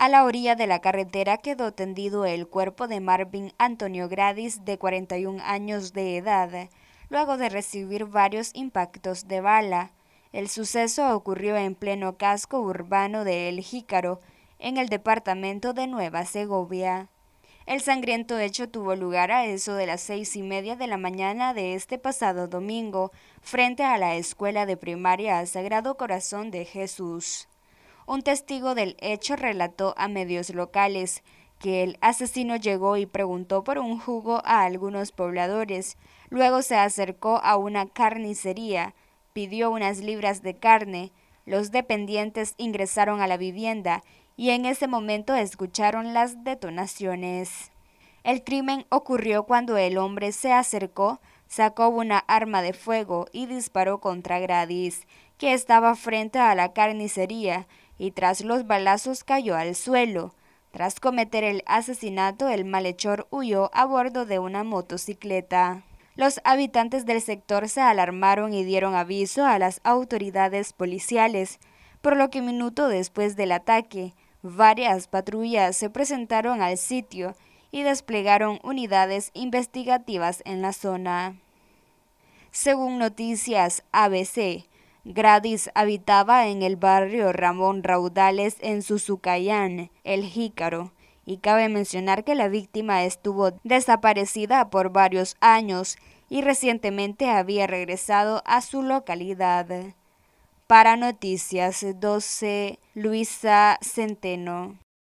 A la orilla de la carretera quedó tendido el cuerpo de Marvin Antonio Gradis, de 41 años de edad, luego de recibir varios impactos de bala. El suceso ocurrió en pleno casco urbano de El Jícaro, en el departamento de Nueva Segovia. El sangriento hecho tuvo lugar a eso de las seis y media de la mañana de este pasado domingo, frente a la escuela de primaria Sagrado Corazón de Jesús. Un testigo del hecho relató a medios locales que el asesino llegó y preguntó por un jugo a algunos pobladores. Luego se acercó a una carnicería, pidió unas libras de carne, los dependientes ingresaron a la vivienda y en ese momento escucharon las detonaciones. El crimen ocurrió cuando el hombre se acercó, sacó una arma de fuego y disparó contra Gradis, que estaba frente a la carnicería, y tras los balazos cayó al suelo. Tras cometer el asesinato, el malhechor huyó a bordo de una motocicleta. Los habitantes del sector se alarmaron y dieron aviso a las autoridades policiales, por lo que minuto después del ataque, varias patrullas se presentaron al sitio y desplegaron unidades investigativas en la zona. Según noticias ABC, Gradis habitaba en el barrio Ramón Raudales en Suzucayán, El Jícaro, y cabe mencionar que la víctima estuvo desaparecida por varios años y recientemente había regresado a su localidad. Para Noticias 12, Luisa Centeno.